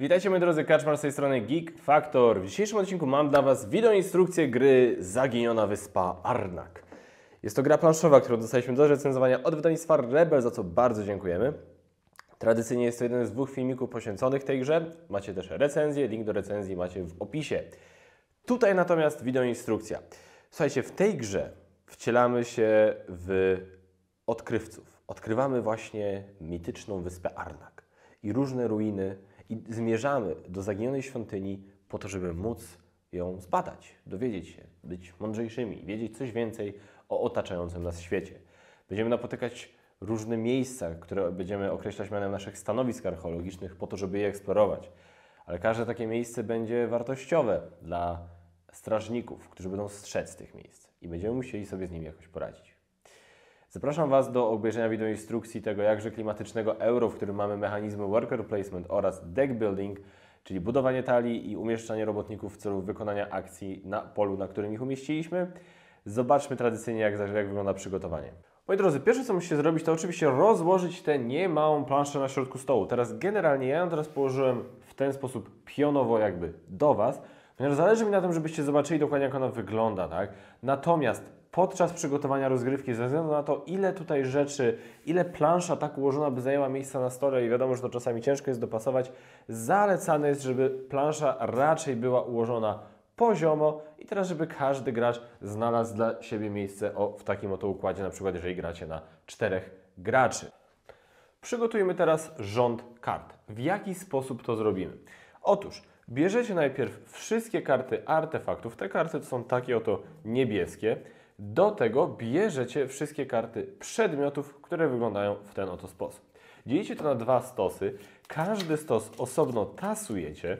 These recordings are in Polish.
Witajcie moi drodzy, Kaczmar z tej strony Geek Factor. W dzisiejszym odcinku mam dla Was wideoinstrukcję gry Zaginiona Wyspa Arnak. Jest to gra planszowa, którą dostaliśmy do recenzowania od wydawnictwa Rebel, za co bardzo dziękujemy. Tradycyjnie jest to jeden z dwóch filmików poświęconych tej grze. Macie też recenzję, link do recenzji macie w opisie. Tutaj natomiast wideoinstrukcja. Słuchajcie, w tej grze wcielamy się w odkrywców. Odkrywamy właśnie mityczną wyspę Arnak i różne ruiny i zmierzamy do zaginionej świątyni po to, żeby móc ją zbadać, dowiedzieć się, być mądrzejszymi, wiedzieć coś więcej o otaczającym nas świecie. Będziemy napotykać różne miejsca, które będziemy określać mianem naszych stanowisk archeologicznych po to, żeby je eksplorować. Ale każde takie miejsce będzie wartościowe dla strażników, którzy będą strzec tych miejsc i będziemy musieli sobie z nimi jakoś poradzić. Zapraszam Was do obejrzenia instrukcji tego jakże klimatycznego euro, w którym mamy mechanizmy worker placement oraz deck building, czyli budowanie talii i umieszczanie robotników w celu wykonania akcji na polu, na którym ich umieściliśmy. Zobaczmy tradycyjnie, jak, jak wygląda przygotowanie. Moi drodzy, pierwsze co musicie zrobić, to oczywiście rozłożyć tę niemałą planszę na środku stołu. Teraz generalnie ja ją teraz położyłem w ten sposób pionowo jakby do Was, ponieważ zależy mi na tym, żebyście zobaczyli dokładnie jak ona wygląda, tak? Natomiast podczas przygotowania rozgrywki, ze względu na to, ile tutaj rzeczy, ile plansza tak ułożona by zajęła miejsca na stole i wiadomo, że to czasami ciężko jest dopasować, zalecane jest, żeby plansza raczej była ułożona poziomo i teraz, żeby każdy gracz znalazł dla siebie miejsce o, w takim oto układzie, na przykład jeżeli gracie na czterech graczy. Przygotujmy teraz rząd kart. W jaki sposób to zrobimy? Otóż bierzecie najpierw wszystkie karty artefaktów. Te karty to są takie oto niebieskie. Do tego bierzecie wszystkie karty przedmiotów, które wyglądają w ten oto sposób. Dzielicie to na dwa stosy. Każdy stos osobno tasujecie.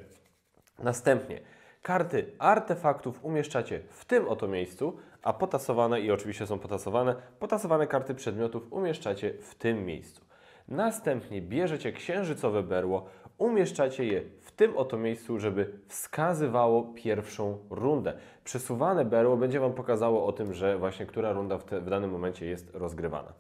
Następnie karty artefaktów umieszczacie w tym oto miejscu, a potasowane i oczywiście są potasowane, potasowane karty przedmiotów umieszczacie w tym miejscu. Następnie bierzecie księżycowe berło, umieszczacie je tym oto miejscu, żeby wskazywało pierwszą rundę. Przesuwane berło będzie Wam pokazało o tym, że właśnie która runda w, te, w danym momencie jest rozgrywana.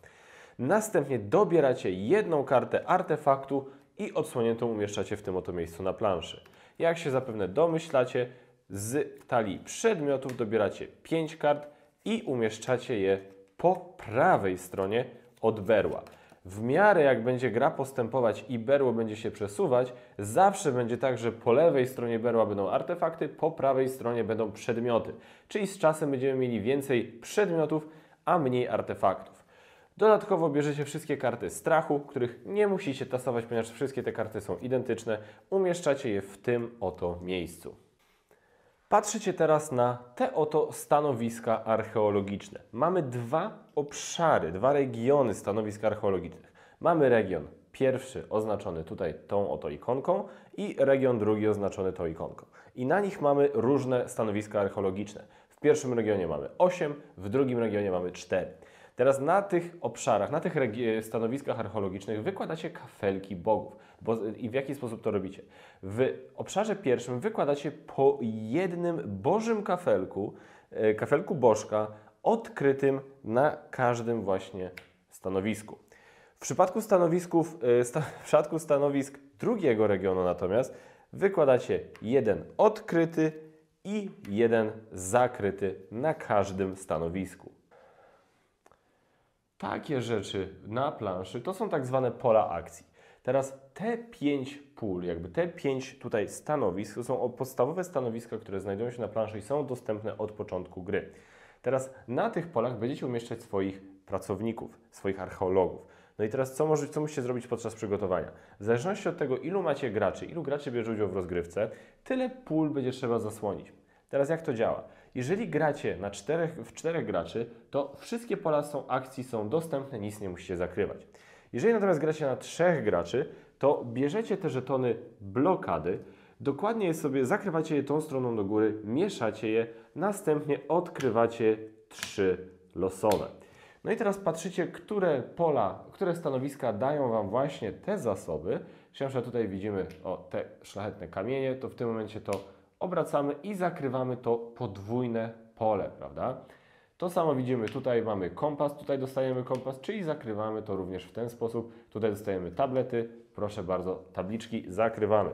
Następnie dobieracie jedną kartę artefaktu i odsłoniętą umieszczacie w tym oto miejscu na planszy. Jak się zapewne domyślacie, z talii przedmiotów dobieracie 5 kart i umieszczacie je po prawej stronie od berła w miarę jak będzie gra postępować i berło będzie się przesuwać, zawsze będzie tak, że po lewej stronie berła będą artefakty, po prawej stronie będą przedmioty. Czyli z czasem będziemy mieli więcej przedmiotów, a mniej artefaktów. Dodatkowo bierzecie wszystkie karty strachu, których nie musicie tasować, ponieważ wszystkie te karty są identyczne. Umieszczacie je w tym oto miejscu. Patrzycie teraz na te oto stanowiska archeologiczne. Mamy dwa obszary, dwa regiony stanowisk archeologicznych. Mamy region pierwszy oznaczony tutaj tą oto ikonką i region drugi oznaczony tą ikonką. I na nich mamy różne stanowiska archeologiczne. W pierwszym regionie mamy 8, w drugim regionie mamy 4. Teraz na tych obszarach, na tych e, stanowiskach archeologicznych wykładacie kafelki bogów. Bo, I w jaki sposób to robicie? W obszarze pierwszym wykładacie po jednym bożym kafelku, e, kafelku bożka, odkrytym na każdym właśnie stanowisku. W przypadku, stanowisków, e, w przypadku stanowisk drugiego regionu natomiast wykładacie jeden odkryty i jeden zakryty na każdym stanowisku takie rzeczy na planszy to są tak zwane pola akcji. Teraz te pięć pól, jakby te pięć tutaj stanowisk, to są podstawowe stanowiska, które znajdują się na planszy i są dostępne od początku gry. Teraz na tych polach będziecie umieszczać swoich pracowników, swoich archeologów. No i teraz co, może, co musicie zrobić podczas przygotowania? W zależności od tego, ilu macie graczy, ilu graczy bierze udział w rozgrywce, tyle pól będzie trzeba zasłonić. Teraz jak to działa? jeżeli gracie na czterech, w czterech graczy, to wszystkie pola są akcji są dostępne, nic nie musicie zakrywać. Jeżeli natomiast gracie na trzech graczy, to bierzecie te żetony blokady, dokładnie je sobie zakrywacie je tą stroną do góry, mieszacie je, następnie odkrywacie trzy losowe. No i teraz patrzycie, które pola, które stanowiska dają Wam właśnie te zasoby. Czyli na tutaj widzimy o, te szlachetne kamienie, to w tym momencie to obracamy i zakrywamy to podwójne pole, prawda? To samo widzimy, tutaj mamy kompas, tutaj dostajemy kompas, czyli zakrywamy to również w ten sposób. Tutaj dostajemy tablety, proszę bardzo, tabliczki zakrywamy.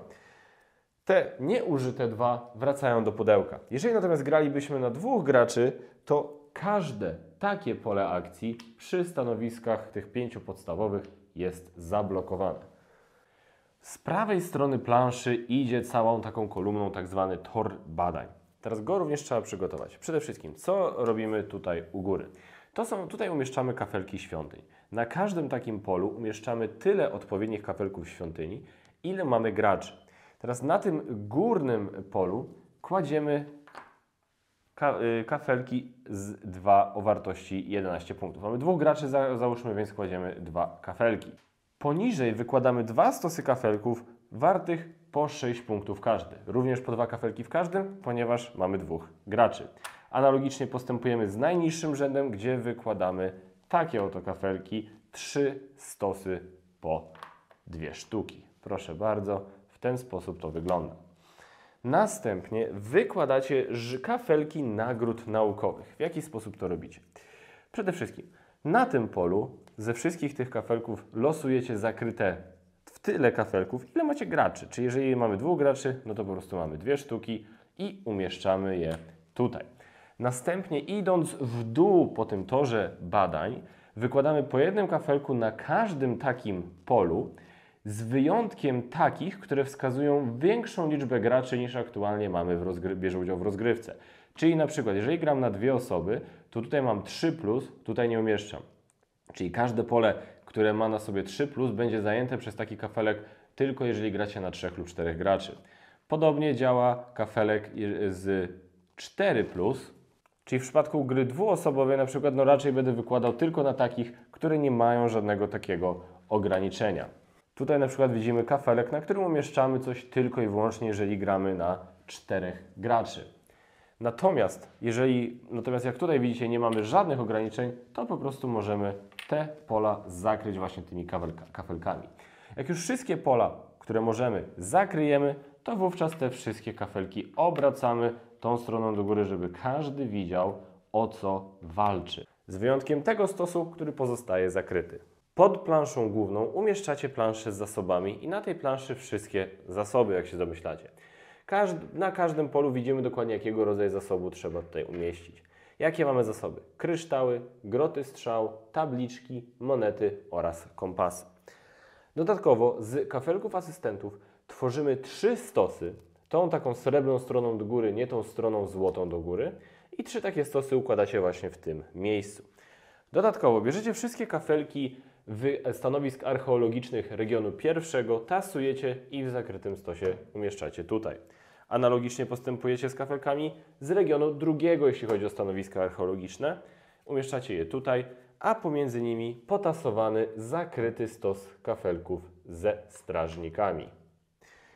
Te nieużyte dwa wracają do pudełka. Jeżeli natomiast gralibyśmy na dwóch graczy, to każde takie pole akcji przy stanowiskach tych pięciu podstawowych jest zablokowane. Z prawej strony planszy idzie całą taką kolumną tak zwany tor badań. Teraz go również trzeba przygotować. Przede wszystkim, co robimy tutaj u góry? To są, tutaj umieszczamy kafelki świątyń. Na każdym takim polu umieszczamy tyle odpowiednich kafelków świątyni, ile mamy graczy. Teraz na tym górnym polu kładziemy ka y, kafelki z 2 o wartości 11 punktów. Mamy dwóch graczy, za załóżmy, więc kładziemy dwa kafelki. Poniżej wykładamy dwa stosy kafelków wartych po 6 punktów każdy. Również po dwa kafelki w każdym, ponieważ mamy dwóch graczy. Analogicznie postępujemy z najniższym rzędem, gdzie wykładamy takie oto kafelki, trzy stosy po dwie sztuki. Proszę bardzo, w ten sposób to wygląda. Następnie wykładacie kafelki nagród naukowych. W jaki sposób to robicie? Przede wszystkim na tym polu ze wszystkich tych kafelków losujecie zakryte w tyle kafelków, ile macie graczy. Czyli jeżeli mamy dwóch graczy, no to po prostu mamy dwie sztuki i umieszczamy je tutaj. Następnie idąc w dół po tym torze badań, wykładamy po jednym kafelku na każdym takim polu, z wyjątkiem takich, które wskazują większą liczbę graczy niż aktualnie mamy w bierze udział w rozgrywce. Czyli na przykład, jeżeli gram na dwie osoby, to tutaj mam 3, plus, tutaj nie umieszczam. Czyli każde pole, które ma na sobie 3, plus, będzie zajęte przez taki kafelek tylko jeżeli gracie na 3 lub 4 graczy. Podobnie działa kafelek z 4, plus, Czyli w przypadku gry dwuosobowej na przykład no raczej będę wykładał tylko na takich, które nie mają żadnego takiego ograniczenia. Tutaj na przykład widzimy kafelek, na którym umieszczamy coś tylko i wyłącznie, jeżeli gramy na czterech graczy. Natomiast jeżeli, natomiast jak tutaj widzicie, nie mamy żadnych ograniczeń, to po prostu możemy te pola zakryć właśnie tymi kafelkami. Jak już wszystkie pola, które możemy, zakryjemy, to wówczas te wszystkie kafelki obracamy tą stroną do góry, żeby każdy widział o co walczy. Z wyjątkiem tego stosu, który pozostaje zakryty. Pod planszą główną umieszczacie planszę z zasobami i na tej planszy wszystkie zasoby, jak się domyślacie. Każd na każdym polu widzimy dokładnie, jakiego rodzaju zasobu trzeba tutaj umieścić. Jakie mamy zasoby? Kryształy, groty strzał, tabliczki, monety oraz kompasy. Dodatkowo z kafelków asystentów tworzymy trzy stosy, tą taką srebrną stroną do góry, nie tą stroną złotą do góry i trzy takie stosy układacie właśnie w tym miejscu. Dodatkowo bierzecie wszystkie kafelki stanowisk archeologicznych regionu pierwszego tasujecie i w zakrytym stosie umieszczacie tutaj. Analogicznie postępujecie z kafelkami z regionu drugiego, jeśli chodzi o stanowiska archeologiczne. Umieszczacie je tutaj, a pomiędzy nimi potasowany, zakryty stos kafelków ze strażnikami.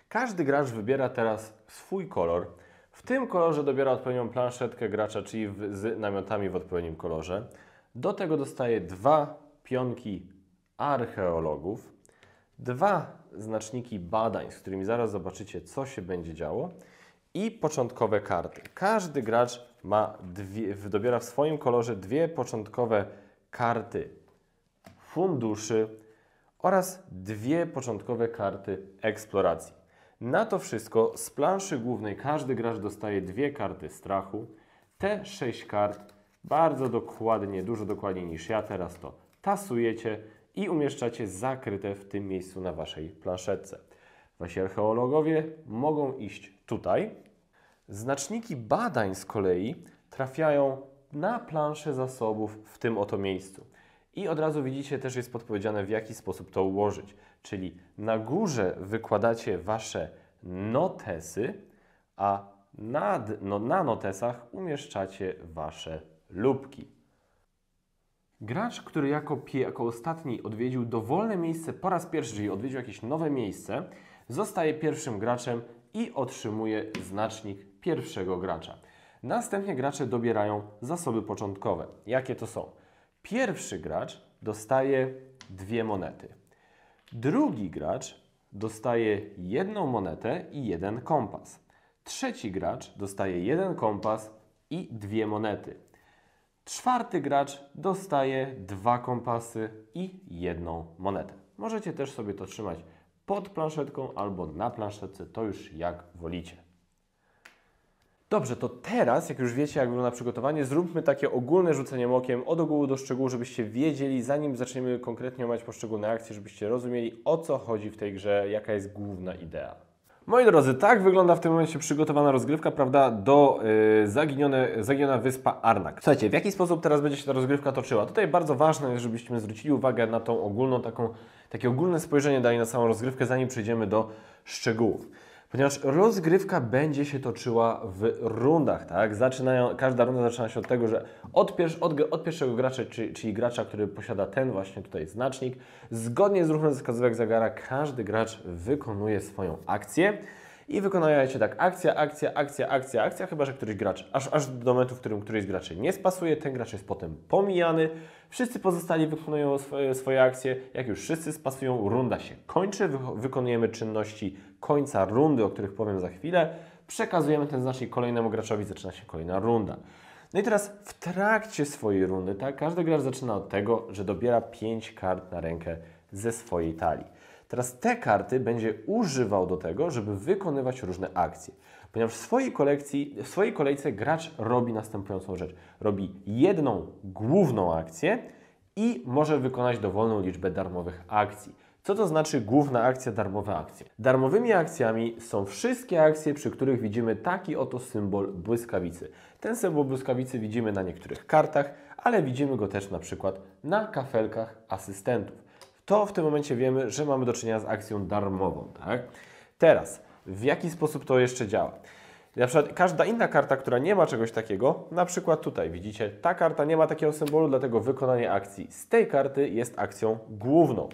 Każdy gracz wybiera teraz swój kolor. W tym kolorze dobiera odpowiednią planszetkę gracza, czyli z namiotami w odpowiednim kolorze. Do tego dostaje dwa pionki archeologów, dwa znaczniki badań, z którymi zaraz zobaczycie, co się będzie działo i początkowe karty. Każdy gracz ma dwie, dobiera w swoim kolorze dwie początkowe karty funduszy oraz dwie początkowe karty eksploracji. Na to wszystko z planszy głównej każdy gracz dostaje dwie karty strachu. Te sześć kart bardzo dokładnie, dużo dokładniej niż ja teraz to tasujecie i umieszczacie zakryte w tym miejscu na Waszej planszetce. Wasi archeologowie mogą iść tutaj. Znaczniki badań z kolei trafiają na planszę zasobów w tym oto miejscu. I od razu widzicie, też jest podpowiedziane, w jaki sposób to ułożyć. Czyli na górze wykładacie Wasze notesy, a nad, no, na notesach umieszczacie Wasze lubki. Gracz, który jako, jako ostatni odwiedził dowolne miejsce po raz pierwszy, czyli odwiedził jakieś nowe miejsce, zostaje pierwszym graczem i otrzymuje znacznik pierwszego gracza. Następnie gracze dobierają zasoby początkowe. Jakie to są? Pierwszy gracz dostaje dwie monety. Drugi gracz dostaje jedną monetę i jeden kompas. Trzeci gracz dostaje jeden kompas i dwie monety. Czwarty gracz dostaje dwa kompasy i jedną monetę. Możecie też sobie to trzymać pod planszetką albo na planszetce, to już jak wolicie. Dobrze, to teraz, jak już wiecie, jak wygląda przygotowanie, zróbmy takie ogólne rzucenie okiem od ogółu do szczegółu, żebyście wiedzieli, zanim zaczniemy konkretnie omawiać poszczególne akcje, żebyście rozumieli, o co chodzi w tej grze, jaka jest główna idea. Moi drodzy, tak wygląda w tym momencie przygotowana rozgrywka, prawda, do yy, zaginione, zaginiona wyspa Arnak. Słuchajcie, w jaki sposób teraz będzie się ta rozgrywka toczyła? Tutaj bardzo ważne jest, żebyśmy zwrócili uwagę na tą ogólną, taką, takie ogólne spojrzenie dali na samą rozgrywkę, zanim przejdziemy do szczegółów ponieważ rozgrywka będzie się toczyła w rundach, tak? Zaczynają, każda runda zaczyna się od tego, że od, od, od pierwszego gracza, czyli, czyli gracza, który posiada ten właśnie tutaj znacznik, zgodnie z ruchem wskazówek zegara, każdy gracz wykonuje swoją akcję. I wykonujecie tak akcja, akcja, akcja, akcja, akcja, chyba że któryś gracz, aż, aż do momentu, w którym któryś z graczy nie spasuje, ten gracz jest potem pomijany, wszyscy pozostali wykonują swoje, swoje akcje, jak już wszyscy spasują, runda się kończy, wykonujemy czynności końca rundy, o których powiem za chwilę, przekazujemy ten znacznik kolejnemu graczowi, zaczyna się kolejna runda. No i teraz w trakcie swojej rundy, tak, każdy gracz zaczyna od tego, że dobiera 5 kart na rękę ze swojej talii. Teraz te karty będzie używał do tego, żeby wykonywać różne akcje. Ponieważ w swojej, kolekcji, w swojej kolejce gracz robi następującą rzecz. Robi jedną główną akcję i może wykonać dowolną liczbę darmowych akcji. Co to znaczy główna akcja, darmowe akcje? Darmowymi akcjami są wszystkie akcje, przy których widzimy taki oto symbol błyskawicy. Ten symbol błyskawicy widzimy na niektórych kartach, ale widzimy go też na przykład na kafelkach asystentów. To w tym momencie wiemy, że mamy do czynienia z akcją darmową. Tak? Teraz, w jaki sposób to jeszcze działa? Na przykład każda inna karta, która nie ma czegoś takiego, na przykład tutaj widzicie, ta karta nie ma takiego symbolu, dlatego wykonanie akcji z tej karty jest akcją główną.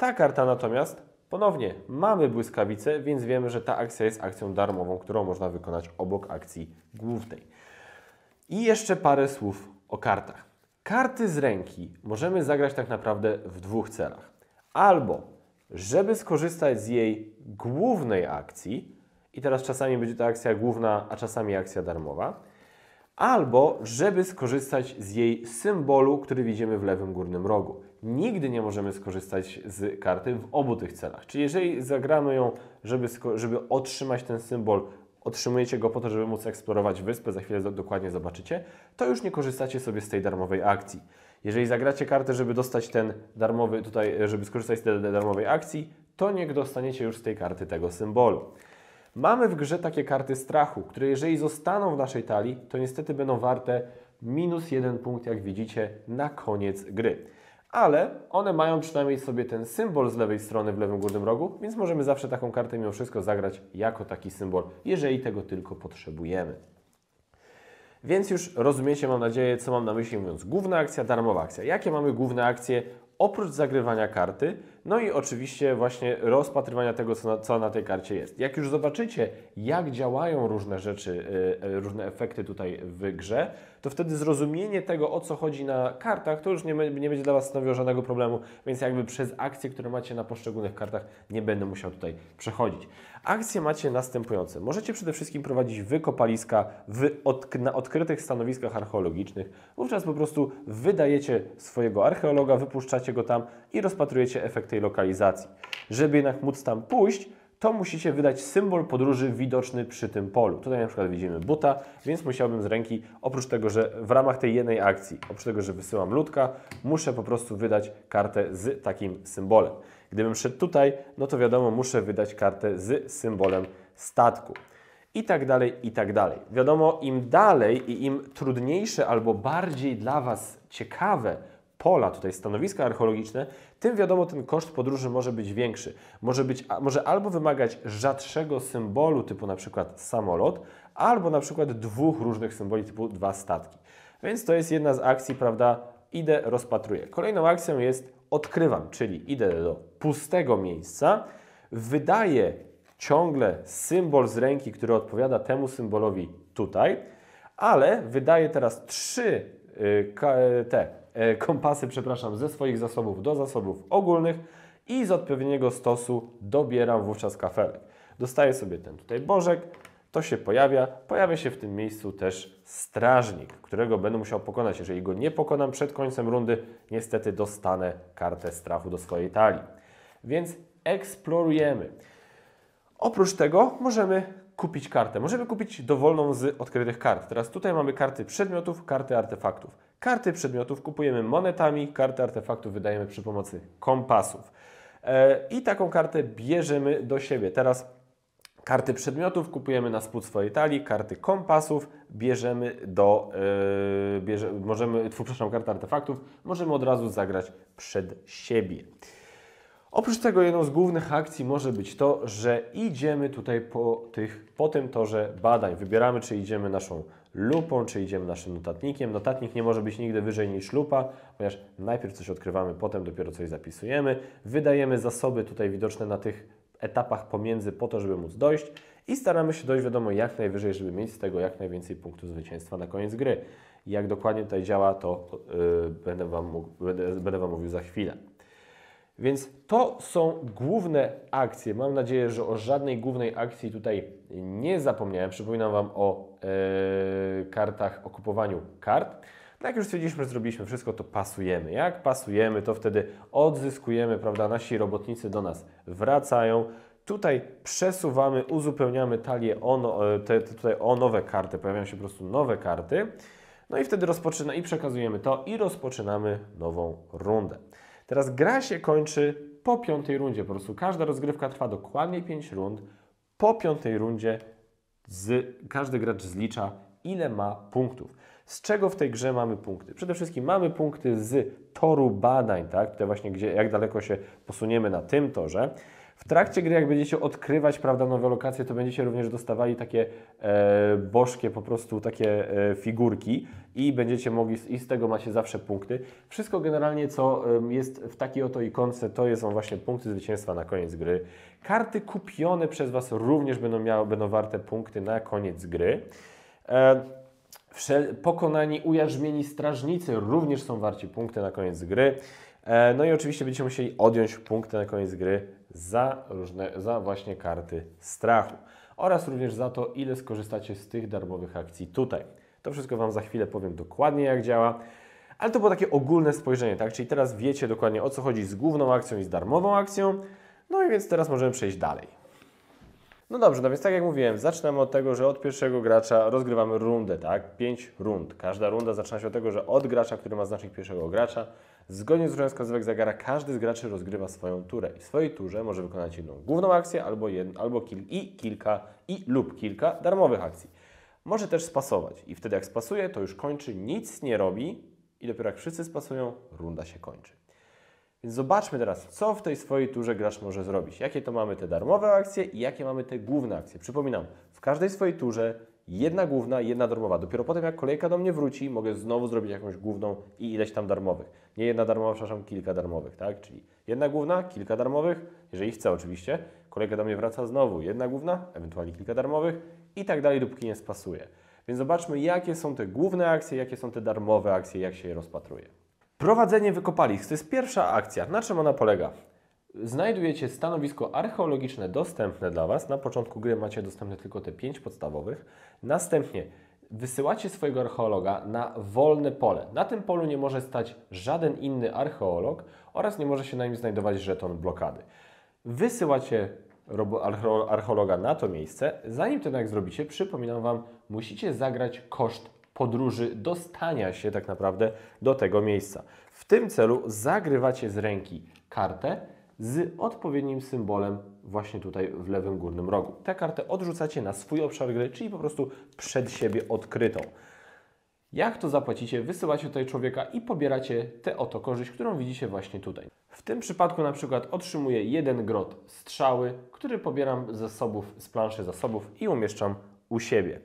Ta karta natomiast ponownie mamy błyskawice, więc wiemy, że ta akcja jest akcją darmową, którą można wykonać obok akcji głównej. I jeszcze parę słów o kartach. Karty z ręki możemy zagrać tak naprawdę w dwóch celach. Albo żeby skorzystać z jej głównej akcji, i teraz czasami będzie to akcja główna, a czasami akcja darmowa, albo żeby skorzystać z jej symbolu, który widzimy w lewym górnym rogu nigdy nie możemy skorzystać z karty w obu tych celach. Czyli jeżeli zagramy ją, żeby, żeby otrzymać ten symbol, otrzymujecie go po to, żeby móc eksplorować wyspę, za chwilę dokładnie zobaczycie, to już nie korzystacie sobie z tej darmowej akcji. Jeżeli zagracie kartę, żeby dostać ten darmowy, tutaj, żeby skorzystać z tej darmowej akcji, to niech dostaniecie już z tej karty tego symbolu. Mamy w grze takie karty strachu, które jeżeli zostaną w naszej talii, to niestety będą warte minus jeden punkt, jak widzicie, na koniec gry ale one mają przynajmniej sobie ten symbol z lewej strony w lewym górnym rogu, więc możemy zawsze taką kartę mimo wszystko zagrać jako taki symbol, jeżeli tego tylko potrzebujemy. Więc już rozumiecie, mam nadzieję, co mam na myśli mówiąc główna akcja, darmowa akcja. Jakie mamy główne akcje? oprócz zagrywania karty, no i oczywiście właśnie rozpatrywania tego, co na, co na, tej karcie jest. Jak już zobaczycie, jak działają różne rzeczy, y, y, różne efekty tutaj w grze, to wtedy zrozumienie tego, o co chodzi na kartach, to już nie, nie będzie dla Was stanowiło żadnego problemu, więc jakby przez akcje, które macie na poszczególnych kartach, nie będę musiał tutaj przechodzić. Akcje macie następujące. Możecie przede wszystkim prowadzić wykopaliska w odk na odkrytych stanowiskach archeologicznych. Wówczas po prostu wydajecie swojego archeologa, wypuszczacie go tam i rozpatrujecie efekt tej lokalizacji. Żeby jednak móc tam pójść, to musicie wydać symbol podróży widoczny przy tym polu. Tutaj na przykład widzimy buta, więc musiałbym z ręki, oprócz tego, że w ramach tej jednej akcji, oprócz tego, że wysyłam ludka, muszę po prostu wydać kartę z takim symbolem. Gdybym szedł tutaj, no to wiadomo, muszę wydać kartę z symbolem statku. I tak dalej, i tak dalej. Wiadomo, im dalej i im trudniejsze albo bardziej dla Was ciekawe pola, tutaj stanowiska archeologiczne, tym wiadomo ten koszt podróży może być większy. Może, być, może albo wymagać rzadszego symbolu typu na przykład samolot, albo na przykład dwóch różnych symboli typu dwa statki. Więc to jest jedna z akcji, prawda, idę, rozpatruję. Kolejną akcją jest odkrywam, czyli idę do pustego miejsca, wydaję ciągle symbol z ręki, który odpowiada temu symbolowi tutaj, ale wydaję teraz trzy y, e, te e, kompasy, przepraszam, ze swoich zasobów do zasobów ogólnych i z odpowiedniego stosu dobieram wówczas kafelek. Dostaję sobie ten tutaj bożek, to się pojawia. Pojawia się w tym miejscu też strażnik, którego będę musiał pokonać. Jeżeli go nie pokonam przed końcem rundy, niestety dostanę kartę strachu do swojej talii. Więc eksplorujemy. Oprócz tego możemy kupić kartę. Możemy kupić dowolną z odkrytych kart. Teraz tutaj mamy karty przedmiotów, karty artefaktów. Karty przedmiotów kupujemy monetami, karty artefaktów wydajemy przy pomocy kompasów. E, I taką kartę bierzemy do siebie. Teraz Karty przedmiotów kupujemy na spód swojej talii, karty kompasów bierzemy do, yy, bierze, możemy, przepraszam, karty artefaktów możemy od razu zagrać przed siebie. Oprócz tego jedną z głównych akcji może być to, że idziemy tutaj po, tych, po tym torze badań. Wybieramy, czy idziemy naszą lupą, czy idziemy naszym notatnikiem. Notatnik nie może być nigdy wyżej niż lupa, ponieważ najpierw coś odkrywamy, potem dopiero coś zapisujemy. Wydajemy zasoby tutaj widoczne na tych etapach pomiędzy po to, żeby móc dojść i staramy się dojść, wiadomo, jak najwyżej, żeby mieć z tego jak najwięcej punktów zwycięstwa na koniec gry. jak dokładnie tutaj działa, to yy, będę, wam mógł, będę, będę Wam mówił za chwilę. Więc to są główne akcje. Mam nadzieję, że o żadnej głównej akcji tutaj nie zapomniałem. Przypominam Wam o yy, kartach, o kupowaniu kart. No jak już stwierdziliśmy, że zrobiliśmy wszystko, to pasujemy. Jak pasujemy, to wtedy odzyskujemy, prawda? Nasi robotnicy do nas wracają. Tutaj przesuwamy, uzupełniamy talię o, no, e, te, te, tutaj o nowe karty, pojawiają się po prostu nowe karty. No i wtedy rozpoczyna i przekazujemy to i rozpoczynamy nową rundę. Teraz gra się kończy po piątej rundzie. Po prostu każda rozgrywka trwa dokładnie 5 rund. Po piątej rundzie z, każdy gracz zlicza, ile ma punktów. Z czego w tej grze mamy punkty? Przede wszystkim mamy punkty z toru badań, tak? Tutaj właśnie gdzie, jak daleko się posuniemy na tym torze. W trakcie gry, jak będziecie odkrywać prawda, nowe lokacje, to będziecie również dostawali takie e, bożkie, po prostu takie e, figurki i będziecie mogli, i z tego macie zawsze punkty. Wszystko generalnie, co jest w takiej oto ikonce, to są właśnie punkty zwycięstwa na koniec gry. Karty kupione przez Was również będą, miały, będą warte punkty na koniec gry. E, pokonani ujarzmieni strażnicy również są warci punkty na koniec gry. E, no i oczywiście będziecie musieli odjąć punkty na koniec gry za, różne, za właśnie karty strachu. Oraz również za to, ile skorzystacie z tych darmowych akcji tutaj. To wszystko Wam za chwilę powiem dokładnie jak działa. Ale to było takie ogólne spojrzenie, tak? Czyli teraz wiecie dokładnie o co chodzi z główną akcją i z darmową akcją. No i więc teraz możemy przejść dalej. No dobrze, no więc tak jak mówiłem, zaczynamy od tego, że od pierwszego gracza rozgrywamy rundę, tak? Pięć rund. Każda runda zaczyna się od tego, że od gracza, który ma znacznik pierwszego gracza, zgodnie z ruchem wskazówek zegara, każdy z graczy rozgrywa swoją turę. I w swojej turze może wykonać jedną główną akcję albo, jedno, albo kil i kilka i lub kilka darmowych akcji. Może też spasować i wtedy jak spasuje, to już kończy, nic nie robi i dopiero jak wszyscy spasują, runda się kończy. Więc zobaczmy teraz, co w tej swojej turze gracz może zrobić. Jakie to mamy te darmowe akcje i jakie mamy te główne akcje. Przypominam, w każdej swojej turze jedna główna, jedna darmowa. Dopiero potem, jak kolejka do mnie wróci, mogę znowu zrobić jakąś główną i ileś tam darmowych. Nie jedna darmowa, przepraszam, kilka darmowych, tak? Czyli jedna główna, kilka darmowych, jeżeli chcę oczywiście. Kolejka do mnie wraca znowu, jedna główna, ewentualnie kilka darmowych i tak dalej, dopóki nie spasuje. Więc zobaczmy, jakie są te główne akcje, jakie są te darmowe akcje, jak się je rozpatruje. Prowadzenie wykopalisk to jest pierwsza akcja. Na czym ona polega? Znajdujecie stanowisko archeologiczne dostępne dla Was. Na początku gry macie dostępne tylko te pięć podstawowych. Następnie wysyłacie swojego archeologa na wolne pole. Na tym polu nie może stać żaden inny archeolog oraz nie może się na nim znajdować żeton blokady. Wysyłacie archeologa na to miejsce. Zanim to jednak zrobicie, przypominam Wam, musicie zagrać koszt podróży dostania się tak naprawdę do tego miejsca. W tym celu zagrywacie z ręki kartę z odpowiednim symbolem właśnie tutaj w lewym górnym rogu. Tę kartę odrzucacie na swój obszar gry, czyli po prostu przed siebie odkrytą. Jak to zapłacicie, wysyłacie tutaj człowieka i pobieracie tę oto korzyść, którą widzicie właśnie tutaj. W tym przypadku na przykład otrzymuję jeden grot strzały, który pobieram z zasobów, z planszy zasobów i umieszczam u siebie.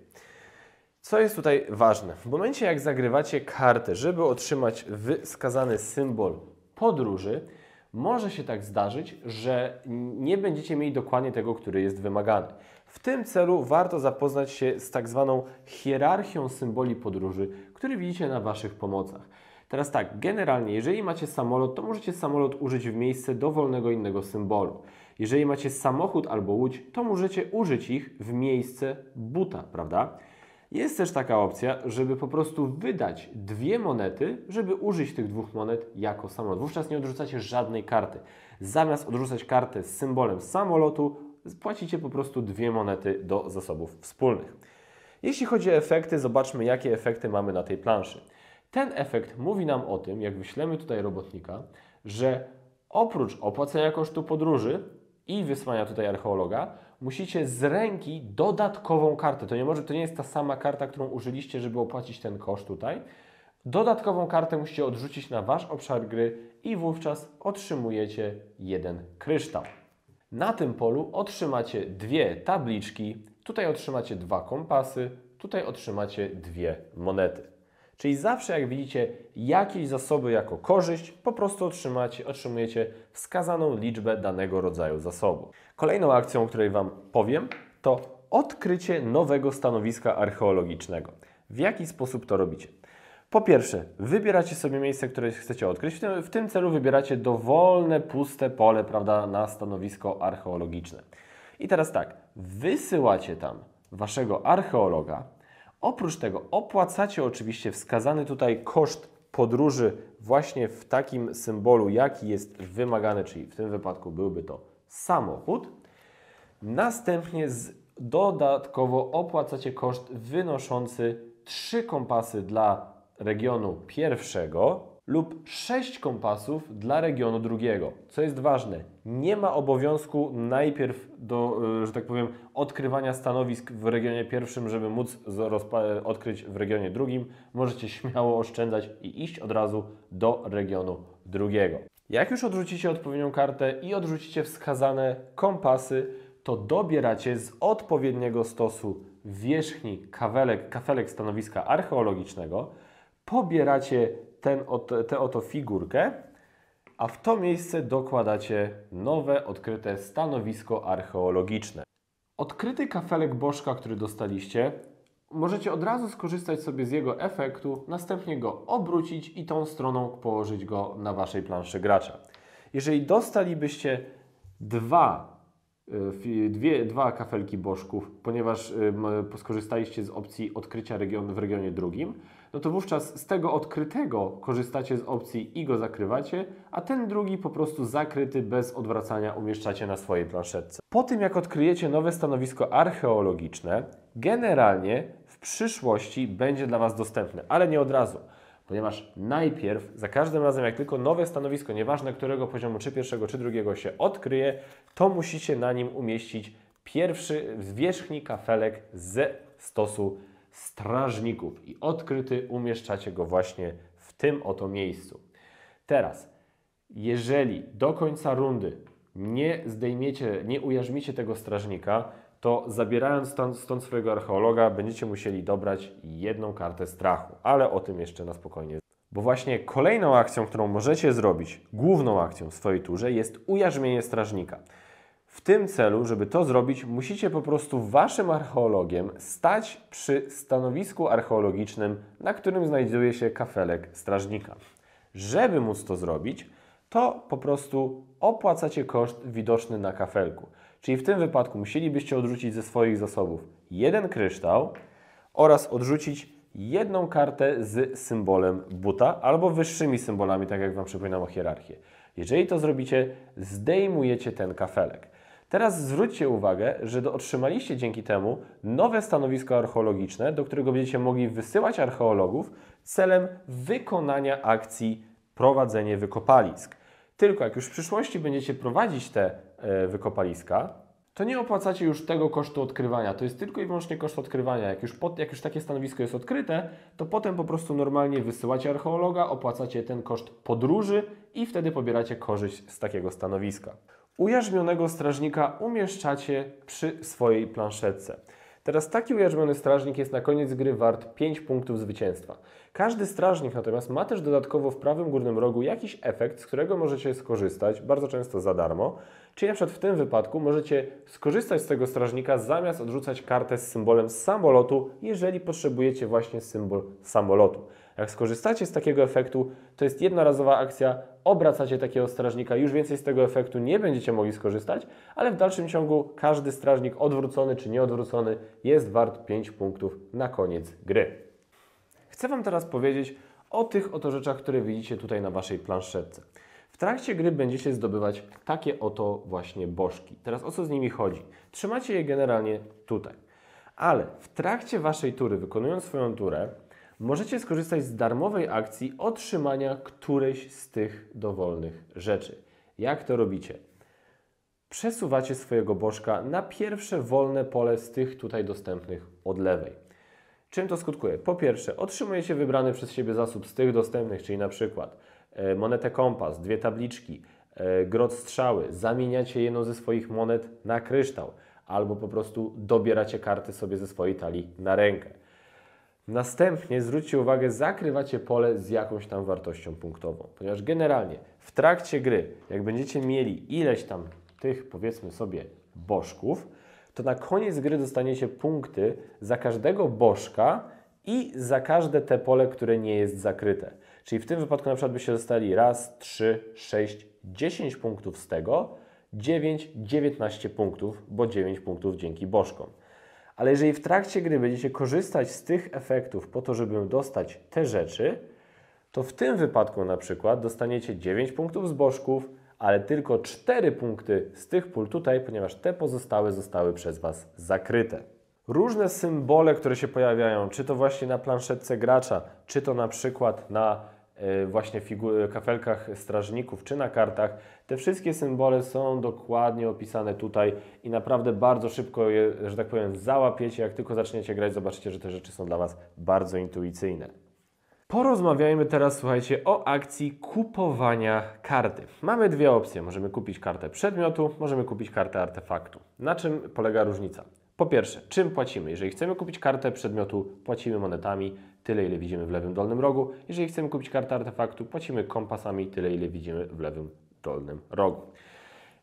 Co jest tutaj ważne? W momencie jak zagrywacie kartę, żeby otrzymać wskazany symbol podróży, może się tak zdarzyć, że nie będziecie mieli dokładnie tego, który jest wymagany. W tym celu warto zapoznać się z tak zwaną hierarchią symboli podróży, który widzicie na Waszych pomocach. Teraz tak, generalnie, jeżeli macie samolot, to możecie samolot użyć w miejsce dowolnego innego symbolu. Jeżeli macie samochód albo łódź, to możecie użyć ich w miejsce buta, prawda? Jest też taka opcja, żeby po prostu wydać dwie monety, żeby użyć tych dwóch monet jako samolot. Wówczas nie odrzucacie żadnej karty. Zamiast odrzucać kartę z symbolem samolotu, płacicie po prostu dwie monety do zasobów wspólnych. Jeśli chodzi o efekty, zobaczmy jakie efekty mamy na tej planszy. Ten efekt mówi nam o tym, jak wyślemy tutaj robotnika, że oprócz opłacenia kosztu podróży i wysłania tutaj archeologa, musicie z ręki dodatkową kartę. To nie, może, to nie jest ta sama karta, którą użyliście, żeby opłacić ten koszt tutaj. Dodatkową kartę musicie odrzucić na Wasz obszar gry i wówczas otrzymujecie jeden kryształ. Na tym polu otrzymacie dwie tabliczki, tutaj otrzymacie dwa kompasy, tutaj otrzymacie dwie monety. Czyli zawsze jak widzicie jakieś zasoby jako korzyść, po prostu otrzymacie, otrzymujecie wskazaną liczbę danego rodzaju zasobu. Kolejną akcją, o której Wam powiem, to odkrycie nowego stanowiska archeologicznego. W jaki sposób to robicie? Po pierwsze, wybieracie sobie miejsce, które chcecie odkryć. W tym, w tym celu wybieracie dowolne, puste pole prawda, na stanowisko archeologiczne. I teraz tak, wysyłacie tam waszego archeologa, Oprócz tego opłacacie oczywiście wskazany tutaj koszt podróży właśnie w takim symbolu, jaki jest wymagany, czyli w tym wypadku byłby to samochód. Następnie dodatkowo opłacacie koszt wynoszący trzy kompasy dla regionu pierwszego, lub 6 kompasów dla regionu drugiego. Co jest ważne, nie ma obowiązku najpierw do, e, że tak powiem, odkrywania stanowisk w regionie pierwszym, żeby móc odkryć w regionie drugim. Możecie śmiało oszczędzać i iść od razu do regionu drugiego. Jak już odrzucicie odpowiednią kartę i odrzucicie wskazane kompasy, to dobieracie z odpowiedniego stosu wierzchni kawelek, kafelek stanowiska archeologicznego, pobieracie ten, tę oto figurkę, a w to miejsce dokładacie nowe, odkryte stanowisko archeologiczne. Odkryty kafelek bożka, który dostaliście, możecie od razu skorzystać sobie z jego efektu, następnie go obrócić i tą stroną położyć go na waszej planszy gracza. Jeżeli dostalibyście dwa, e, dwie, dwa kafelki bożków, ponieważ skorzystaliście z opcji odkrycia regionu w regionie drugim, no to wówczas z tego odkrytego korzystacie z opcji i go zakrywacie, a ten drugi po prostu zakryty bez odwracania umieszczacie na swojej planszetce. Po tym jak odkryjecie nowe stanowisko archeologiczne, generalnie w przyszłości będzie dla Was dostępne, ale nie od razu ponieważ najpierw, za każdym razem, jak tylko nowe stanowisko, nieważne którego poziomu, czy pierwszego, czy drugiego się odkryje, to musicie na nim umieścić pierwszy zwierzchni kafelek ze stosu strażników i odkryty umieszczacie go właśnie w tym oto miejscu. Teraz, jeżeli do końca rundy nie zdejmiecie, nie ujarzmicie tego strażnika, to zabierając stąd, stąd swojego archeologa będziecie musieli dobrać jedną kartę strachu, ale o tym jeszcze na spokojnie. Bo właśnie kolejną akcją, którą możecie zrobić, główną akcją w swojej turze jest ujarzmienie strażnika. W tym celu, żeby to zrobić, musicie po prostu waszym archeologiem stać przy stanowisku archeologicznym, na którym znajduje się kafelek strażnika. Żeby móc to zrobić, to po prostu opłacacie koszt widoczny na kafelku. Czyli w tym wypadku musielibyście odrzucić ze swoich zasobów jeden kryształ oraz odrzucić jedną kartę z symbolem buta albo wyższymi symbolami, tak jak Wam przypominam o hierarchię. Jeżeli to zrobicie, zdejmujecie ten kafelek. Teraz zwróćcie uwagę, że otrzymaliście dzięki temu nowe stanowisko archeologiczne, do którego będziecie mogli wysyłać archeologów celem wykonania akcji prowadzenie wykopalisk. Tylko jak już w przyszłości będziecie prowadzić te e, wykopaliska, to nie opłacacie już tego kosztu odkrywania. To jest tylko i wyłącznie koszt odkrywania. Jak już, pod, jak już takie stanowisko jest odkryte, to potem po prostu normalnie wysyłacie archeologa, opłacacie ten koszt podróży i wtedy pobieracie korzyść z takiego stanowiska ujarzmionego strażnika umieszczacie przy swojej planszetce. Teraz taki ujarzmiony strażnik jest na koniec gry wart 5 punktów zwycięstwa. Każdy strażnik natomiast ma też dodatkowo w prawym górnym rogu jakiś efekt, z którego możecie skorzystać, bardzo często za darmo. Czyli na przykład w tym wypadku możecie skorzystać z tego strażnika zamiast odrzucać kartę z symbolem samolotu, jeżeli potrzebujecie właśnie symbol samolotu. Jak skorzystacie z takiego efektu, to jest jednorazowa akcja, obracacie takiego strażnika, już więcej z tego efektu nie będziecie mogli skorzystać, ale w dalszym ciągu każdy strażnik odwrócony czy nieodwrócony jest wart 5 punktów na koniec gry. Chcę Wam teraz powiedzieć o tych oto rzeczach, które widzicie tutaj na Waszej planszetce. W trakcie gry będziecie zdobywać takie oto właśnie bożki. Teraz o co z nimi chodzi? Trzymacie je generalnie tutaj. Ale w trakcie Waszej tury, wykonując swoją turę, możecie skorzystać z darmowej akcji otrzymania którejś z tych dowolnych rzeczy. Jak to robicie? Przesuwacie swojego bożka na pierwsze wolne pole z tych tutaj dostępnych od lewej. Czym to skutkuje? Po pierwsze, otrzymujecie wybrany przez siebie zasób z tych dostępnych, czyli na przykład e, monetę kompas, dwie tabliczki, e, grot strzały, zamieniacie jedną ze swoich monet na kryształ albo po prostu dobieracie karty sobie ze swojej talii na rękę. Następnie zwróćcie uwagę, zakrywacie pole z jakąś tam wartością punktową, ponieważ generalnie w trakcie gry, jak będziecie mieli ileś tam tych, powiedzmy sobie, bożków, to na koniec gry dostaniecie punkty za każdego bożka i za każde te pole, które nie jest zakryte. Czyli w tym wypadku na przykład byście dostali raz, trzy, sześć, dziesięć punktów z tego, dziewięć, dziewiętnaście punktów, bo dziewięć punktów dzięki bożkom. Ale jeżeli w trakcie gry będziecie korzystać z tych efektów po to, żeby dostać te rzeczy, to w tym wypadku na przykład dostaniecie 9 punktów z bożków, ale tylko 4 punkty z tych pól tutaj, ponieważ te pozostałe zostały przez Was zakryte. Różne symbole, które się pojawiają, czy to właśnie na planszetce gracza, czy to na przykład na E, właśnie kafelkach strażników czy na kartach. Te wszystkie symbole są dokładnie opisane tutaj i naprawdę bardzo szybko je, że tak powiem, załapiecie. Jak tylko zaczniecie grać, zobaczycie, że te rzeczy są dla Was bardzo intuicyjne. Porozmawiajmy teraz, słuchajcie, o akcji kupowania karty. Mamy dwie opcje. Możemy kupić kartę przedmiotu, możemy kupić kartę artefaktu. Na czym polega różnica? Po pierwsze, czym płacimy? Jeżeli chcemy kupić kartę przedmiotu, płacimy monetami, tyle ile widzimy w lewym dolnym rogu. Jeżeli chcemy kupić kartę artefaktu, płacimy kompasami, tyle ile widzimy w lewym dolnym rogu.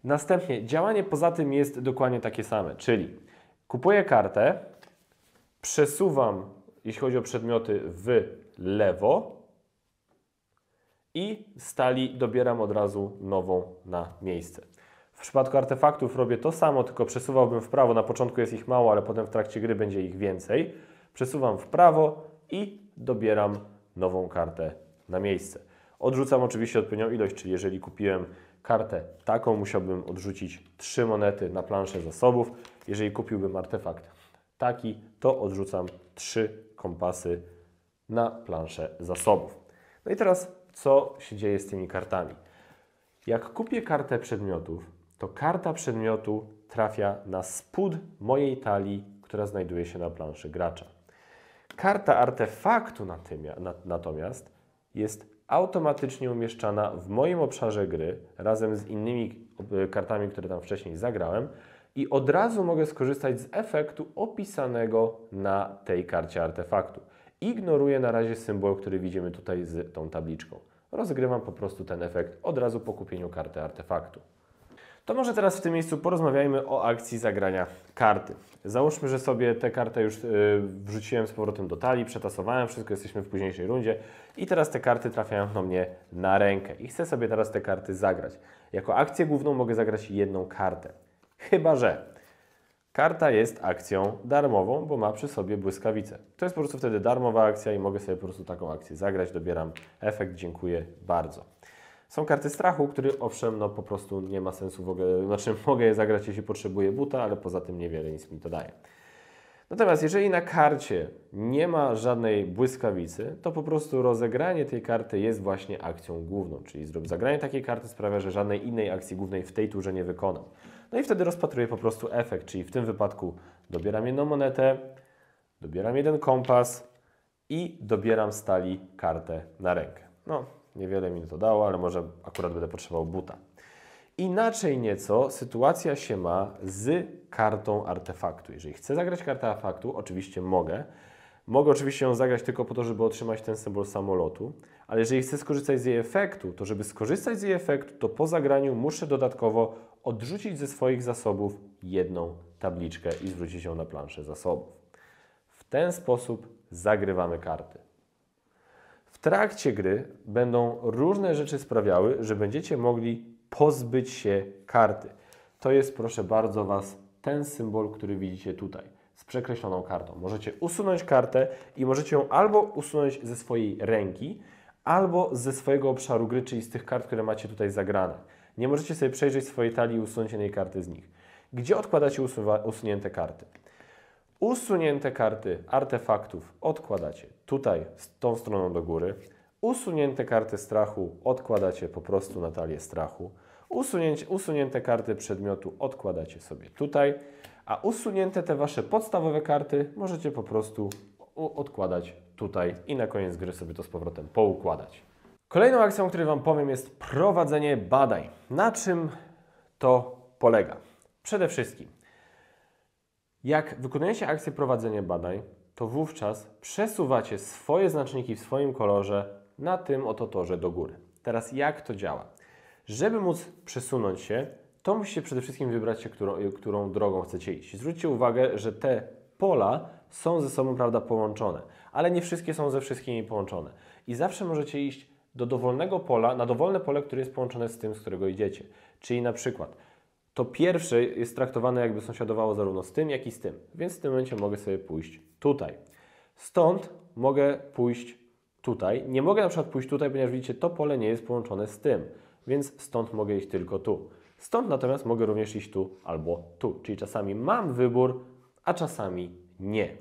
Następnie działanie poza tym jest dokładnie takie same, czyli kupuję kartę, przesuwam, jeśli chodzi o przedmioty, w lewo i stali dobieram od razu nową na miejsce. W przypadku artefaktów robię to samo, tylko przesuwałbym w prawo. Na początku jest ich mało, ale potem w trakcie gry będzie ich więcej. Przesuwam w prawo i dobieram nową kartę na miejsce. Odrzucam oczywiście odpowiednią ilość, czyli jeżeli kupiłem kartę taką, musiałbym odrzucić trzy monety na planszę zasobów. Jeżeli kupiłbym artefakt taki, to odrzucam trzy kompasy na planszę zasobów. No i teraz, co się dzieje z tymi kartami? Jak kupię kartę przedmiotów, to karta przedmiotu trafia na spód mojej talii, która znajduje się na planszy gracza. Karta artefaktu natomiast jest automatycznie umieszczana w moim obszarze gry razem z innymi kartami, które tam wcześniej zagrałem i od razu mogę skorzystać z efektu opisanego na tej karcie artefaktu. Ignoruję na razie symbol, który widzimy tutaj z tą tabliczką. Rozgrywam po prostu ten efekt od razu po kupieniu karty artefaktu. To może teraz w tym miejscu porozmawiajmy o akcji zagrania karty. Załóżmy, że sobie tę kartę już y, wrzuciłem z powrotem do talii, przetasowałem, wszystko jesteśmy w późniejszej rundzie i teraz te karty trafiają do mnie na rękę i chcę sobie teraz te karty zagrać. Jako akcję główną mogę zagrać jedną kartę. Chyba, że Karta jest akcją darmową, bo ma przy sobie błyskawicę. To jest po prostu wtedy darmowa akcja i mogę sobie po prostu taką akcję zagrać. Dobieram efekt, dziękuję bardzo. Są karty strachu, który owszem, no po prostu nie ma sensu w ogóle, znaczy mogę je zagrać, jeśli potrzebuję buta, ale poza tym niewiele nic mi to daje. Natomiast jeżeli na karcie nie ma żadnej błyskawicy, to po prostu rozegranie tej karty jest właśnie akcją główną, czyli zagranie takiej karty sprawia, że żadnej innej akcji głównej w tej turze nie wykonam. No i wtedy rozpatruję po prostu efekt, czyli w tym wypadku dobieram jedną monetę, dobieram jeden kompas i dobieram stali kartę na rękę. No, Niewiele mi to dało, ale może akurat będę potrzebował buta. Inaczej nieco sytuacja się ma z kartą artefaktu. Jeżeli chcę zagrać kartę artefaktu, oczywiście mogę. Mogę oczywiście ją zagrać tylko po to, żeby otrzymać ten symbol samolotu, ale jeżeli chcę skorzystać z jej efektu, to żeby skorzystać z jej efektu, to po zagraniu muszę dodatkowo odrzucić ze swoich zasobów jedną tabliczkę i zwrócić ją na planszę zasobów. W ten sposób zagrywamy karty trakcie gry będą różne rzeczy sprawiały, że będziecie mogli pozbyć się karty. To jest, proszę bardzo, Was ten symbol, który widzicie tutaj z przekreśloną kartą. Możecie usunąć kartę i możecie ją albo usunąć ze swojej ręki, albo ze swojego obszaru gry, czyli z tych kart, które macie tutaj zagrane. Nie możecie sobie przejrzeć swojej talii i usunąć jednej karty z nich. Gdzie odkładacie usunięte karty? Usunięte karty artefaktów odkładacie tutaj z tą stroną do góry. Usunięte karty strachu odkładacie po prostu na talię strachu. Usunięcie, usunięte karty przedmiotu odkładacie sobie tutaj, a usunięte te Wasze podstawowe karty możecie po prostu odkładać tutaj i na koniec gry sobie to z powrotem poukładać. Kolejną akcją, o której Wam powiem jest prowadzenie badań. Na czym to polega? Przede wszystkim, jak wykonujecie akcję prowadzenia badań, to wówczas przesuwacie swoje znaczniki w swoim kolorze na tym oto torze do góry. Teraz jak to działa? Żeby móc przesunąć się, to musicie przede wszystkim wybrać się, którą, którą drogą chcecie iść. Zwróćcie uwagę, że te pola są ze sobą prawda, połączone, ale nie wszystkie są ze wszystkimi połączone. I zawsze możecie iść do dowolnego pola, na dowolne pole, które jest połączone z tym, z którego idziecie. Czyli na przykład to pierwsze jest traktowane jakby sąsiadowało zarówno z tym, jak i z tym. Więc w tym momencie mogę sobie pójść tutaj. Stąd mogę pójść tutaj. Nie mogę na przykład pójść tutaj, ponieważ widzicie, to pole nie jest połączone z tym, więc stąd mogę iść tylko tu. Stąd natomiast mogę również iść tu albo tu, czyli czasami mam wybór, a czasami nie.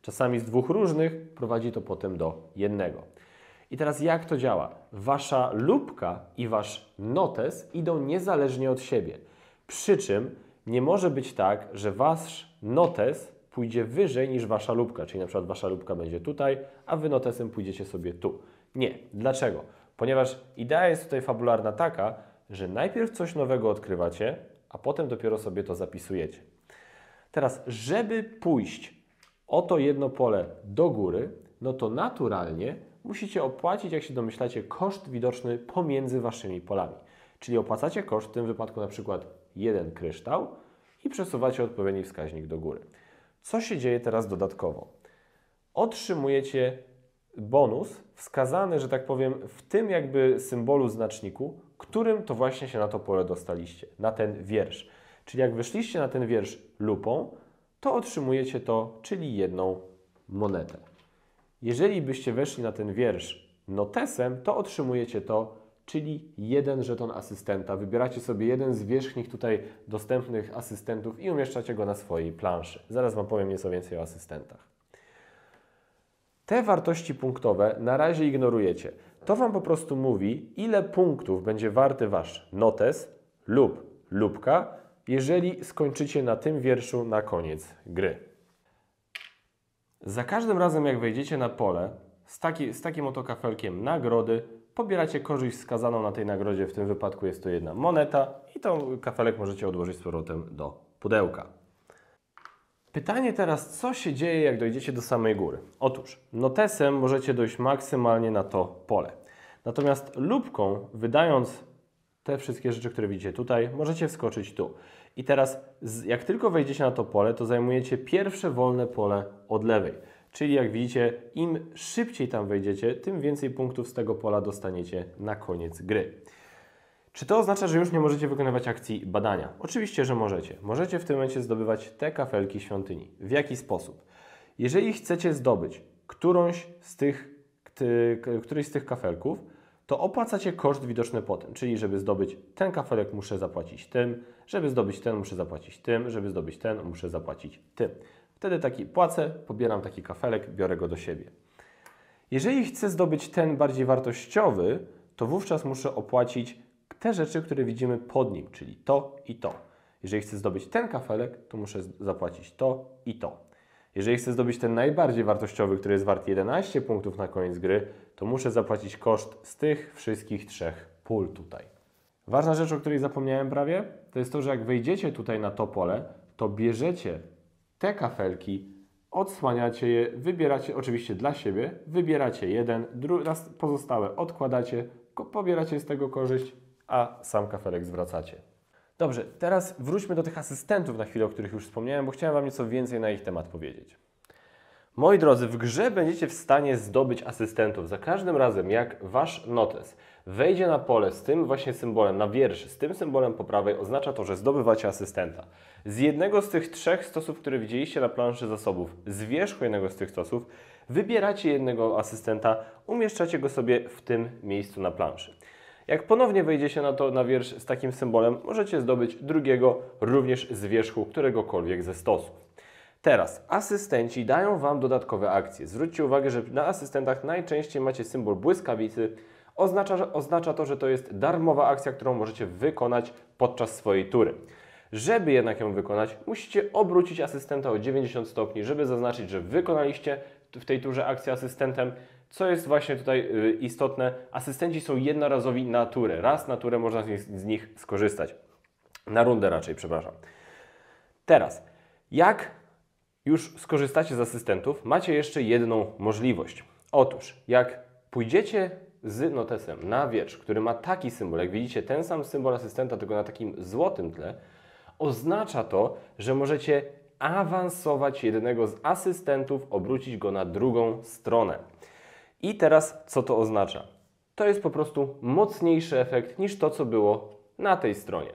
Czasami z dwóch różnych prowadzi to potem do jednego. I teraz jak to działa? Wasza lubka i wasz notes idą niezależnie od siebie. Przy czym nie może być tak, że wasz notes pójdzie wyżej niż wasza lubka, czyli na przykład wasza lubka będzie tutaj, a wy notesem pójdziecie sobie tu. Nie. Dlaczego? Ponieważ idea jest tutaj fabularna taka, że najpierw coś nowego odkrywacie, a potem dopiero sobie to zapisujecie. Teraz, żeby pójść o to jedno pole do góry, no to naturalnie musicie opłacić, jak się domyślacie, koszt widoczny pomiędzy waszymi polami. Czyli opłacacie koszt w tym wypadku na przykład jeden kryształ i przesuwacie odpowiedni wskaźnik do góry. Co się dzieje teraz dodatkowo? Otrzymujecie bonus wskazany, że tak powiem, w tym jakby symbolu znaczniku, którym to właśnie się na to pole dostaliście, na ten wiersz. Czyli jak wyszliście na ten wiersz lupą, to otrzymujecie to, czyli jedną monetę. Jeżeli byście weszli na ten wiersz notesem, to otrzymujecie to, czyli jeden żeton asystenta. Wybieracie sobie jeden z wierzchnich tutaj dostępnych asystentów i umieszczacie go na swojej planszy. Zaraz Wam powiem nieco więcej o asystentach. Te wartości punktowe na razie ignorujecie. To Wam po prostu mówi, ile punktów będzie warty Wasz notes lub lubka, jeżeli skończycie na tym wierszu na koniec gry. Za każdym razem, jak wejdziecie na pole z, taki, z takim oto kafelkiem nagrody, pobieracie korzyść wskazaną na tej nagrodzie, w tym wypadku jest to jedna moneta i tą kafelek możecie odłożyć z powrotem do pudełka. Pytanie teraz, co się dzieje, jak dojdziecie do samej góry? Otóż, notesem możecie dojść maksymalnie na to pole. Natomiast lubką, wydając te wszystkie rzeczy, które widzicie tutaj, możecie wskoczyć tu. I teraz, jak tylko wejdziecie na to pole, to zajmujecie pierwsze wolne pole od lewej. Czyli jak widzicie, im szybciej tam wejdziecie, tym więcej punktów z tego pola dostaniecie na koniec gry. Czy to oznacza, że już nie możecie wykonywać akcji badania? Oczywiście, że możecie. Możecie w tym momencie zdobywać te kafelki świątyni. W jaki sposób? Jeżeli chcecie zdobyć którąś z tych, ty, któryś z tych kafelków, to opłacacie koszt widoczny potem. Czyli żeby zdobyć ten kafelek muszę zapłacić tym, żeby zdobyć ten muszę zapłacić tym, żeby zdobyć ten muszę zapłacić tym. Wtedy taki płacę, pobieram taki kafelek, biorę go do siebie. Jeżeli chcę zdobyć ten bardziej wartościowy, to wówczas muszę opłacić te rzeczy, które widzimy pod nim, czyli to i to. Jeżeli chcę zdobyć ten kafelek, to muszę zapłacić to i to. Jeżeli chcę zdobyć ten najbardziej wartościowy, który jest wart 11 punktów na koniec gry, to muszę zapłacić koszt z tych wszystkich trzech pól tutaj. Ważna rzecz, o której zapomniałem prawie, to jest to, że jak wejdziecie tutaj na to pole, to bierzecie te kafelki, odsłaniacie je, wybieracie oczywiście dla siebie, wybieracie jeden, pozostałe odkładacie, pobieracie z tego korzyść, a sam kafelek zwracacie. Dobrze, teraz wróćmy do tych asystentów na chwilę, o których już wspomniałem, bo chciałem Wam nieco więcej na ich temat powiedzieć. Moi drodzy, w grze będziecie w stanie zdobyć asystentów za każdym razem, jak Wasz notes wejdzie na pole z tym właśnie symbolem, na wiersz z tym symbolem po prawej, oznacza to, że zdobywacie asystenta. Z jednego z tych trzech stosów, które widzieliście na planszy zasobów, z wierzchu jednego z tych stosów, wybieracie jednego asystenta, umieszczacie go sobie w tym miejscu na planszy. Jak ponownie wejdziecie na to na wiersz z takim symbolem, możecie zdobyć drugiego również z wierzchu któregokolwiek ze stosów. Teraz, asystenci dają Wam dodatkowe akcje. Zwróćcie uwagę, że na asystentach najczęściej macie symbol błyskawicy, Oznacza, oznacza to, że to jest darmowa akcja, którą możecie wykonać podczas swojej tury. Żeby jednak ją wykonać, musicie obrócić asystenta o 90 stopni, żeby zaznaczyć, że wykonaliście w tej turze akcję asystentem. Co jest właśnie tutaj y, istotne, asystenci są jednorazowi na turę. Raz na turę można z nich, z nich skorzystać. Na rundę raczej, przepraszam. Teraz, jak już skorzystacie z asystentów, macie jeszcze jedną możliwość. Otóż, jak pójdziecie z notesem na wietrz, który ma taki symbol, jak widzicie, ten sam symbol asystenta, tylko na takim złotym tle, oznacza to, że możecie awansować jednego z asystentów, obrócić go na drugą stronę. I teraz co to oznacza? To jest po prostu mocniejszy efekt niż to, co było na tej stronie.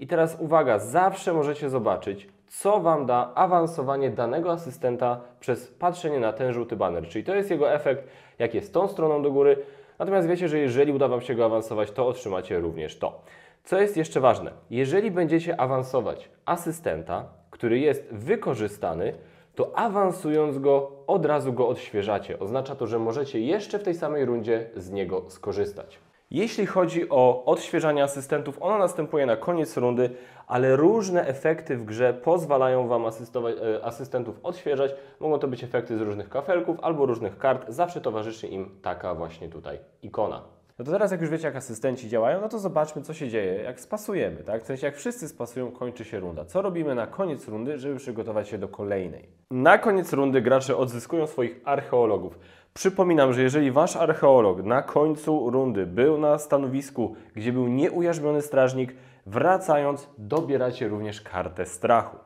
I teraz uwaga, zawsze możecie zobaczyć, co Wam da awansowanie danego asystenta przez patrzenie na ten żółty banner. Czyli to jest jego efekt, jak jest tą stroną do góry, Natomiast wiecie, że jeżeli uda Wam się go awansować, to otrzymacie również to. Co jest jeszcze ważne? Jeżeli będziecie awansować asystenta, który jest wykorzystany, to awansując go, od razu go odświeżacie. Oznacza to, że możecie jeszcze w tej samej rundzie z niego skorzystać. Jeśli chodzi o odświeżanie asystentów, ono następuje na koniec rundy, ale różne efekty w grze pozwalają Wam e, asystentów odświeżać. Mogą to być efekty z różnych kafelków albo różnych kart. Zawsze towarzyszy im taka właśnie tutaj ikona. No to teraz jak już wiecie, jak asystenci działają, no to zobaczmy, co się dzieje, jak spasujemy, tak? W sensie, jak wszyscy spasują, kończy się runda. Co robimy na koniec rundy, żeby przygotować się do kolejnej? Na koniec rundy gracze odzyskują swoich archeologów. Przypominam, że jeżeli wasz archeolog na końcu rundy był na stanowisku, gdzie był nieujarzmiony strażnik, wracając dobieracie również kartę strachu.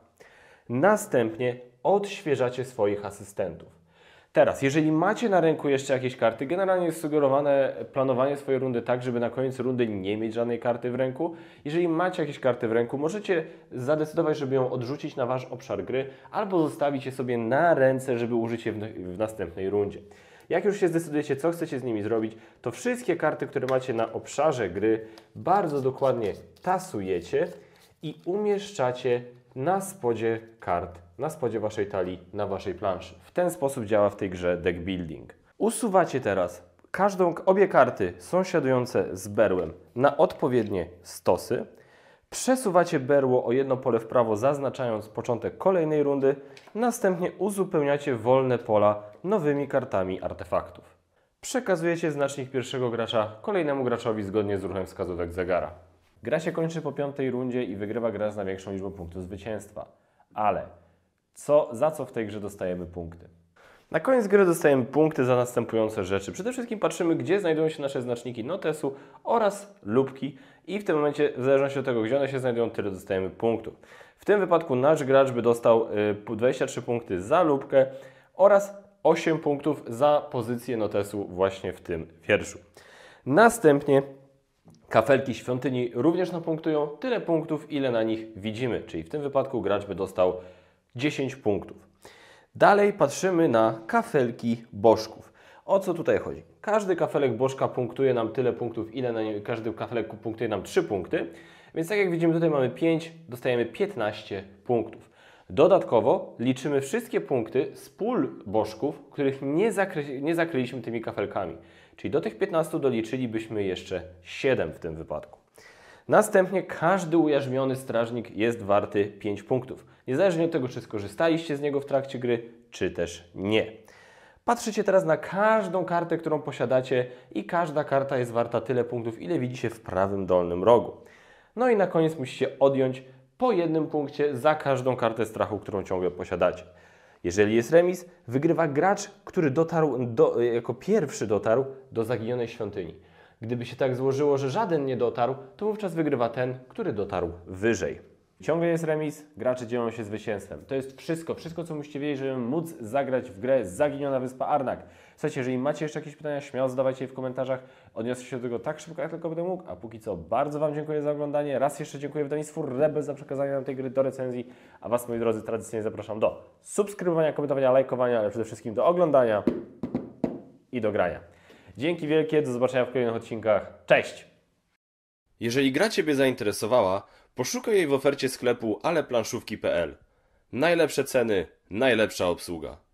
Następnie odświeżacie swoich asystentów. Teraz, jeżeli macie na ręku jeszcze jakieś karty, generalnie jest sugerowane planowanie swojej rundy tak, żeby na koniec rundy nie mieć żadnej karty w ręku. Jeżeli macie jakieś karty w ręku, możecie zadecydować, żeby ją odrzucić na Wasz obszar gry albo zostawić je sobie na ręce, żeby użyć je w, w następnej rundzie. Jak już się zdecydujecie, co chcecie z nimi zrobić, to wszystkie karty, które macie na obszarze gry, bardzo dokładnie tasujecie i umieszczacie na spodzie kart, na spodzie waszej talii, na waszej planszy. W ten sposób działa w tej grze deck building. Usuwacie teraz każdą, obie karty sąsiadujące z berłem na odpowiednie stosy. Przesuwacie berło o jedno pole w prawo, zaznaczając początek kolejnej rundy, następnie uzupełniacie wolne pola nowymi kartami artefaktów. Przekazujecie znacznik pierwszego gracza kolejnemu graczowi zgodnie z ruchem wskazówek zegara. Gra się kończy po piątej rundzie i wygrywa gracz z największą liczbą punktów zwycięstwa. Ale co, za co w tej grze dostajemy punkty? Na koniec gry dostajemy punkty za następujące rzeczy. Przede wszystkim patrzymy, gdzie znajdują się nasze znaczniki notesu oraz lubki i w tym momencie, w zależności od tego, gdzie one się znajdują, tyle dostajemy punktów. W tym wypadku nasz gracz by dostał 23 y, punkty za lubkę oraz 8 punktów za pozycję notesu właśnie w tym wierszu. Następnie kafelki świątyni również napunktują tyle punktów, ile na nich widzimy, czyli w tym wypadku gracz by dostał 10 punktów. Dalej patrzymy na kafelki bożków. O co tutaj chodzi? Każdy kafelek bożka punktuje nam tyle punktów, ile na nie, każdy kafelek punktuje nam 3 punkty. Więc tak jak widzimy tutaj mamy 5, dostajemy 15 punktów. Dodatkowo liczymy wszystkie punkty z pól bożków, których nie, zakry nie zakryliśmy tymi kafelkami. Czyli do tych 15 doliczylibyśmy jeszcze 7 w tym wypadku. Następnie każdy ujarzmiony strażnik jest warty 5 punktów, niezależnie od tego, czy skorzystaliście z niego w trakcie gry, czy też nie. Patrzycie teraz na każdą kartę, którą posiadacie i każda karta jest warta tyle punktów, ile widzicie w prawym dolnym rogu. No i na koniec musicie odjąć po jednym punkcie za każdą kartę strachu, którą ciągle posiadacie. Jeżeli jest remis, wygrywa gracz, który dotarł do, jako pierwszy dotarł do zaginionej świątyni. Gdyby się tak złożyło, że żaden nie dotarł, to wówczas wygrywa ten, który dotarł wyżej. Ciągle jest remis, gracze dzielą się zwycięstwem. To jest wszystko, wszystko co musicie wiedzieć, żeby móc zagrać w grę Zaginiona Wyspa Arnak. Słuchajcie, jeżeli macie jeszcze jakieś pytania, śmiało zadawajcie je w komentarzach. Odniosę się do tego tak szybko, jak tylko będę mógł. A póki co bardzo Wam dziękuję za oglądanie. Raz jeszcze dziękuję wydawnictwu Rebel za przekazanie nam tej gry do recenzji. A Was, moi drodzy, tradycyjnie zapraszam do subskrybowania, komentowania, lajkowania, ale przede wszystkim do oglądania i do grania. Dzięki wielkie, do zobaczenia w kolejnych odcinkach. Cześć! Jeżeli gra Ciebie zainteresowała, poszukaj jej w ofercie sklepu aleplanszówki.pl. Najlepsze ceny, najlepsza obsługa.